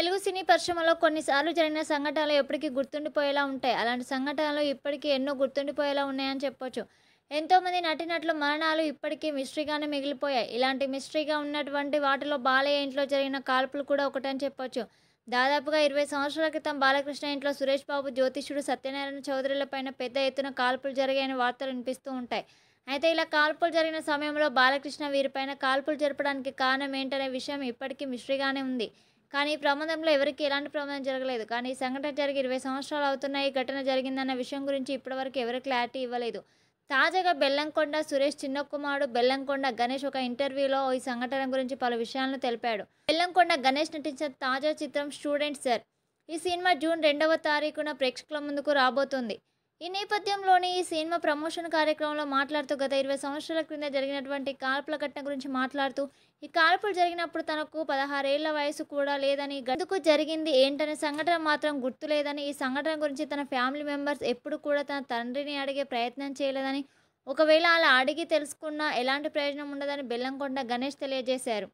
తెలుగు సినీ పరిశ్రమలో కొన్నిసార్లు జరిగిన సంఘటనలు ఎప్పటికీ గుర్తుండిపోయేలా ఉంటాయి అలాంటి సంఘటనలు ఇప్పటికీ ఎన్నో గుర్తుండిపోయేలా ఉన్నాయని చెప్పొచ్చు ఎంతోమంది నటినట్లు మరణాలు ఇప్పటికీ మిస్ట్రీగానే మిగిలిపోయాయి ఇలాంటి మిస్ట్రీగా ఉన్నటువంటి వాటిలో బాలయ్య ఇంట్లో జరిగిన కాల్పులు కూడా ఒకటని చెప్పొచ్చు దాదాపుగా ఇరవై సంవత్సరాల క్రితం బాలకృష్ణ ఇంట్లో సురేష్ బాబు జ్యోతిష్యుడు సత్యనారాయణ చౌదరిలపైన పెద్ద ఎత్తున కాల్పులు జరిగాయని వార్తలు వినిపిస్తూ ఉంటాయి అయితే ఇలా కాల్పులు జరిగిన సమయంలో బాలకృష్ణ వీరిపైన కాల్పులు జరపడానికి కారణం ఏంటనే విషయం ఇప్పటికీ మిస్ట్రీగానే ఉంది కానీ ఈ ప్రమాదంలో ఎవరికి ఎలాంటి ప్రమాదం జరగలేదు కానీ ఈ సంఘటన జరిగి ఇరవై సంవత్సరాలు అవుతున్నాయి ఈ ఘటన జరిగిందన్న విషయం గురించి ఇప్పటివరకు ఎవరు క్లారిటీ ఇవ్వలేదు తాజాగా బెల్లంకొండ సురేష్ చిన్న కుమారుడు బెల్లంకొండ గణేష్ ఒక ఇంటర్వ్యూలో ఈ సంఘటన గురించి పలు విషయాలను తెలిపాడు బెల్లంకొండ గణేష్ నటించిన తాజా చిత్రం స్టూడెంట్ సార్ ఈ సినిమా జూన్ రెండవ తారీఖున ప్రేక్షకుల ముందుకు రాబోతుంది ఈ నేపథ్యంలోనే ఈ సినిమా ప్రమోషన్ కార్యక్రమంలో మాట్లాడుతూ గత ఇరవై సంవత్సరాల క్రింద జరిగినటువంటి కాల్పుల ఘటన గురించి మాట్లాడుతూ ఈ కాల్పులు జరిగినప్పుడు తనకు పదహారేళ్ల వయసు కూడా లేదని గడుకు జరిగింది ఏంటనే సంఘటన మాత్రం గుర్తులేదని ఈ సంఘటన గురించి తన ఫ్యామిలీ మెంబర్స్ ఎప్పుడు కూడా తన తండ్రిని అడిగే ప్రయత్నం చేయలేదని ఒకవేళ అలా అడిగి తెలుసుకున్నా ఎలాంటి ప్రయోజనం ఉండదని బెల్లంకొండ గణేష్ తెలియజేశారు